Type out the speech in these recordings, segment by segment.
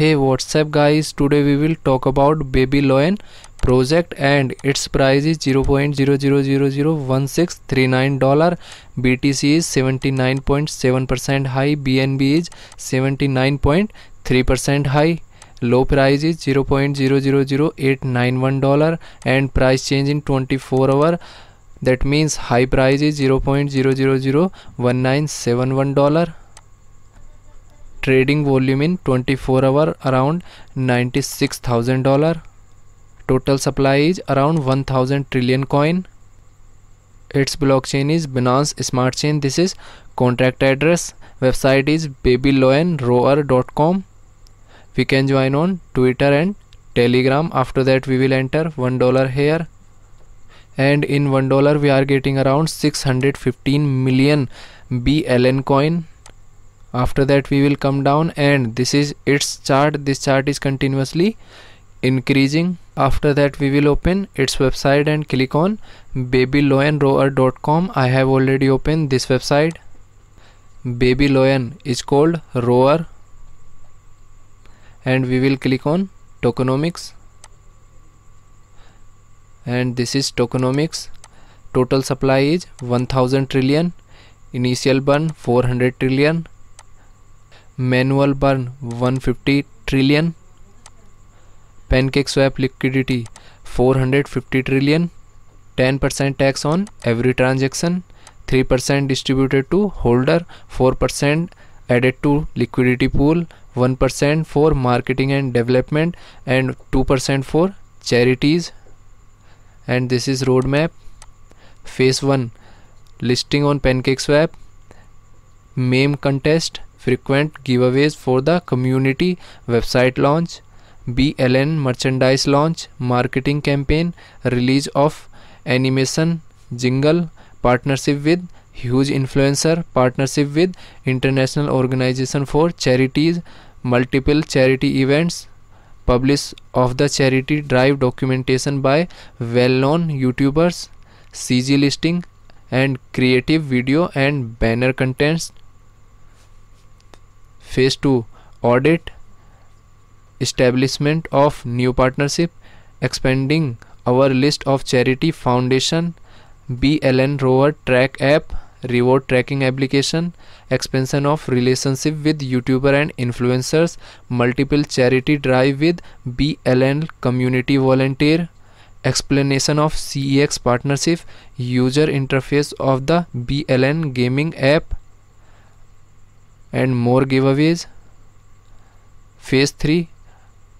hey what's up guys today we will talk about baby project and its price is 0.00001639 dollar btc is 79.7 percent high bnb is 79.3 percent high low price is 0.000891 dollar and price change in 24 hour that means high price is 0.000197 dollar trading volume in 24 hour around 96000 dollar total supply is around 1000 trillion coin its blockchain is binance smart chain this is contract address website is babyloanrower.com we can join on twitter and telegram after that we will enter one dollar here and in one dollar we are getting around 615 million bln coin after that we will come down and this is its chart this chart is continuously increasing after that we will open its website and click on babyloyanrower.com i have already opened this website babyloyan is called rower and we will click on tokenomics and this is tokenomics total supply is 1000 trillion initial burn 400 trillion manual burn 150 trillion PancakeSwap liquidity 450 trillion 10 percent tax on every transaction 3 percent distributed to holder 4 percent added to liquidity pool 1 percent for marketing and development and 2 percent for charities and this is road map phase one listing on PancakeSwap meme contest frequent giveaways for the community website launch, BLN merchandise launch, marketing campaign, release of animation, jingle, partnership with huge influencer, partnership with international organization for charities, multiple charity events, publish of the charity drive documentation by well-known YouTubers, CG listing and creative video and banner contents phase two audit establishment of new partnership expanding our list of charity foundation B L N rover track app reward tracking application expansion of relationship with YouTuber and influencers multiple charity drive with B L N community volunteer explanation of C E X partnership user interface of the B L N gaming app and more giveaways. Phase 3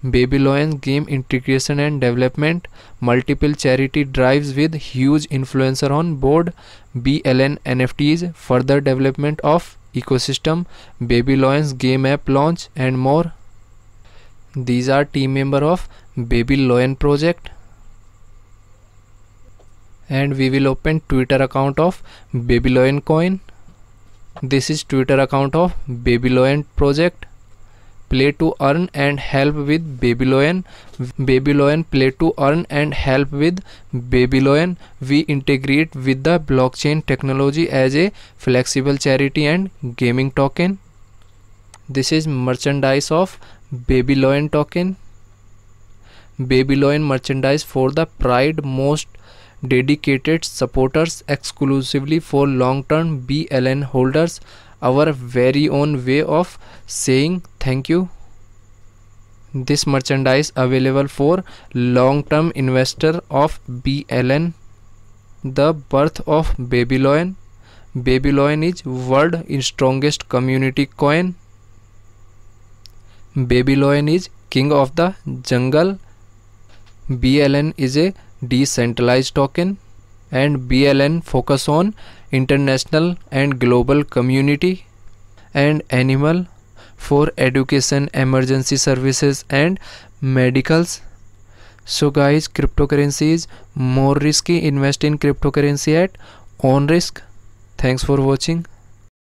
Babylonian game integration and development, multiple charity drives with huge influencer on board, BLN NFTs, further development of ecosystem, Babylonian's game app launch and more. These are team member of lion project and we will open Twitter account of Babylonian coin. This is Twitter account of Babylon project. Play to earn and help with Babylon. Babylon play to earn and help with Babylon. We integrate with the blockchain technology as a flexible charity and gaming token. This is merchandise of Babylon token. Babylon merchandise for the pride most dedicated supporters exclusively for long-term BLN holders our very own way of saying thank you this merchandise available for long-term investor of BLN the birth of Babylon Babylon is world strongest community coin Babylon is king of the jungle BLN is a decentralized token and BLN focus on international and global community and animal for education emergency services and medicals so guys cryptocurrency is more risky invest in cryptocurrency at own risk thanks for watching